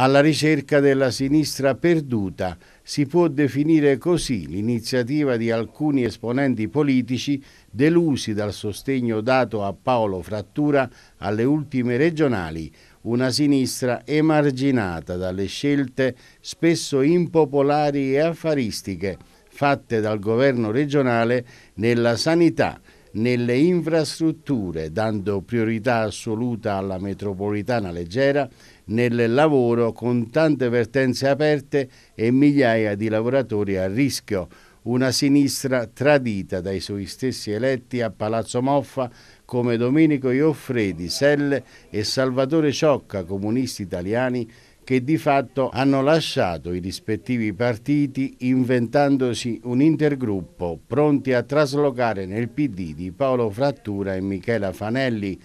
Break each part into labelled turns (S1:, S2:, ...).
S1: alla ricerca della sinistra perduta. Si può definire così l'iniziativa di alcuni esponenti politici delusi dal sostegno dato a Paolo Frattura alle ultime regionali, una sinistra emarginata dalle scelte spesso impopolari e affaristiche fatte dal governo regionale nella sanità nelle infrastrutture, dando priorità assoluta alla metropolitana leggera, nel lavoro con tante vertenze aperte e migliaia di lavoratori a rischio, una sinistra tradita dai suoi stessi eletti a Palazzo Moffa come Domenico Ioffredi, Selle e Salvatore Ciocca, comunisti italiani, che di fatto hanno lasciato i rispettivi partiti inventandosi un intergruppo pronti a traslocare nel PD di Paolo Frattura e Michela Fanelli,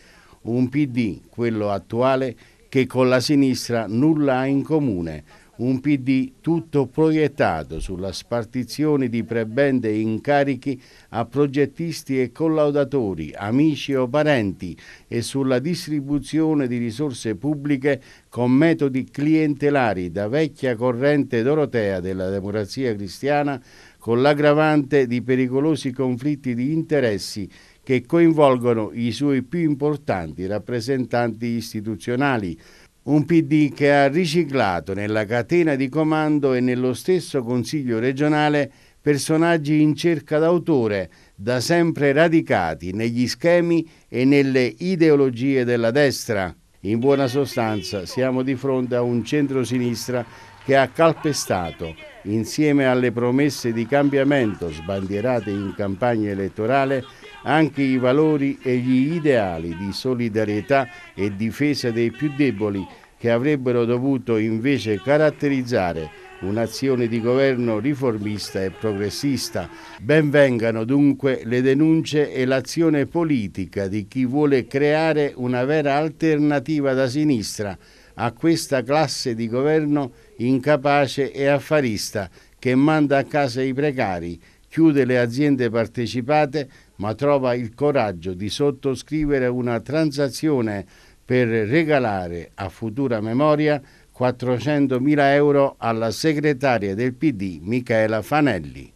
S1: un PD, quello attuale, che con la sinistra nulla ha in comune, un PD tutto proiettato sulla spartizione di prebende e incarichi a progettisti e collaudatori, amici o parenti e sulla distribuzione di risorse pubbliche con metodi clientelari da vecchia corrente dorotea della democrazia cristiana con l'aggravante di pericolosi conflitti di interessi che coinvolgono i suoi più importanti rappresentanti istituzionali, un PD che ha riciclato nella catena di comando e nello stesso Consiglio regionale personaggi in cerca d'autore, da sempre radicati negli schemi e nelle ideologie della destra. In buona sostanza siamo di fronte a un centrosinistra che ha calpestato, insieme alle promesse di cambiamento sbandierate in campagna elettorale, anche i valori e gli ideali di solidarietà e difesa dei più deboli che avrebbero dovuto invece caratterizzare un'azione di governo riformista e progressista. Ben vengano dunque le denunce e l'azione politica di chi vuole creare una vera alternativa da sinistra a questa classe di governo incapace e affarista che manda a casa i precari chiude le aziende partecipate ma trova il coraggio di sottoscrivere una transazione per regalare a futura memoria 400.000 euro alla segretaria del PD Michela Fanelli.